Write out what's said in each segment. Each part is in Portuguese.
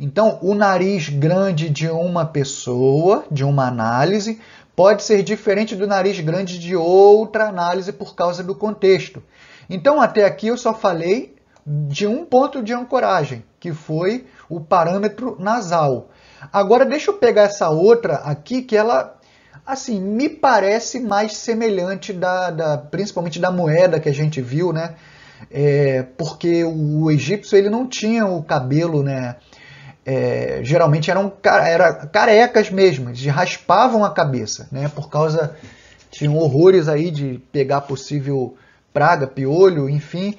Então, o nariz grande de uma pessoa, de uma análise, pode ser diferente do nariz grande de outra análise por causa do contexto. Então, até aqui eu só falei de um ponto de ancoragem, que foi o parâmetro nasal. Agora deixa eu pegar essa outra aqui que ela assim me parece mais semelhante da, da principalmente da moeda que a gente viu, né? É, porque o egípcio ele não tinha o cabelo, né? é, geralmente eram era carecas mesmo, eles raspavam a cabeça, né? Por causa tinham horrores aí de pegar possível praga, piolho, enfim.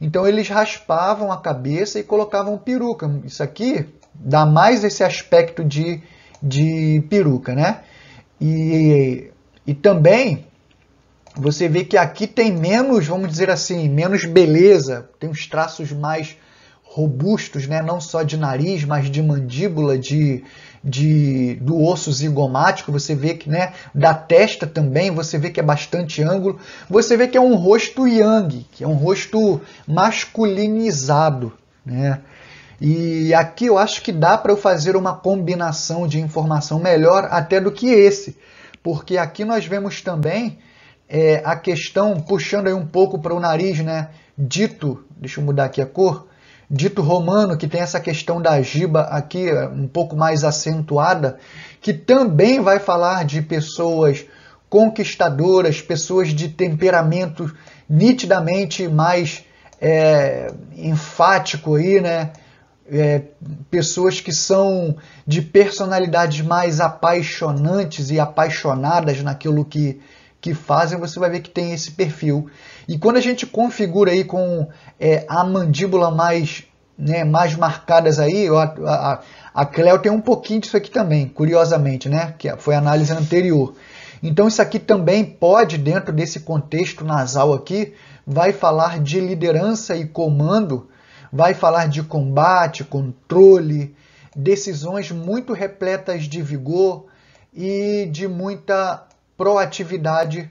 Então eles raspavam a cabeça e colocavam peruca. Isso aqui dá mais esse aspecto de, de peruca, né? E, e também você vê que aqui tem menos, vamos dizer assim, menos beleza, tem uns traços mais robustos, né? não só de nariz, mas de mandíbula, de, de do osso zigomático, você vê que né, da testa também, você vê que é bastante ângulo, você vê que é um rosto yang, que é um rosto masculinizado. Né? E aqui eu acho que dá para eu fazer uma combinação de informação melhor até do que esse, porque aqui nós vemos também é, a questão, puxando aí um pouco para o nariz, né? dito, deixa eu mudar aqui a cor, dito romano, que tem essa questão da giba aqui um pouco mais acentuada, que também vai falar de pessoas conquistadoras, pessoas de temperamento nitidamente mais é, enfático aí, né? É, pessoas que são de personalidades mais apaixonantes e apaixonadas naquilo que que fazem, você vai ver que tem esse perfil. E quando a gente configura aí com é, a mandíbula mais, né, mais marcadas aí, a, a, a Cleo tem um pouquinho disso aqui também, curiosamente, né? Que foi a análise anterior. Então isso aqui também pode, dentro desse contexto nasal aqui, vai falar de liderança e comando, vai falar de combate, controle, decisões muito repletas de vigor e de muita proatividade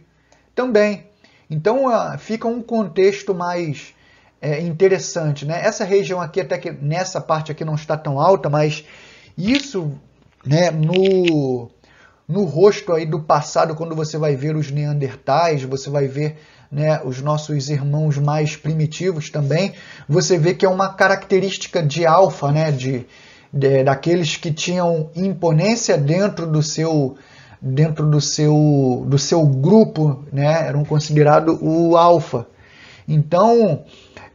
também. Então ah, fica um contexto mais é, interessante. Né? Essa região aqui, até que nessa parte aqui não está tão alta, mas isso né, no, no rosto aí do passado, quando você vai ver os neandertais, você vai ver né, os nossos irmãos mais primitivos também, você vê que é uma característica de alfa, né, de, de, daqueles que tinham imponência dentro do seu dentro do seu, do seu grupo, né? eram considerados o alfa. Então,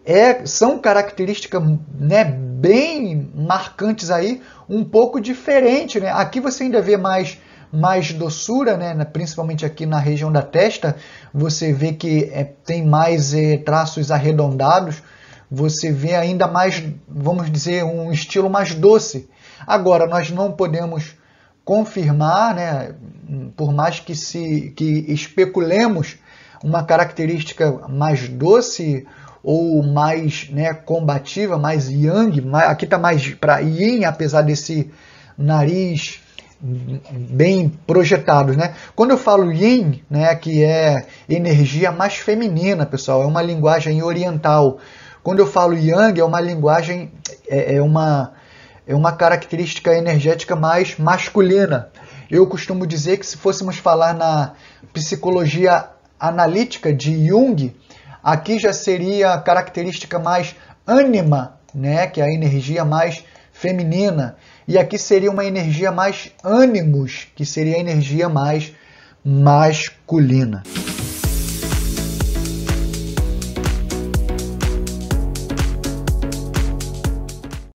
é, são características né, bem marcantes aí, um pouco diferente. Né? Aqui você ainda vê mais mais doçura, né? principalmente aqui na região da testa, você vê que é, tem mais é, traços arredondados, você vê ainda mais, vamos dizer, um estilo mais doce. Agora, nós não podemos confirmar, né? por mais que, se, que especulemos uma característica mais doce ou mais né, combativa, mais yang, tá mais, aqui está mais para yin, apesar desse nariz bem projetado. né? Quando eu falo yin, né, que é energia mais feminina, pessoal, é uma linguagem oriental. Quando eu falo yang, é uma linguagem, é, é uma, é uma característica energética mais masculina. Eu costumo dizer que se fôssemos falar na psicologia analítica de Jung, aqui já seria a característica mais ânima, né, que é a energia mais feminina, e aqui seria uma energia mais ânimos, que seria a energia mais masculina.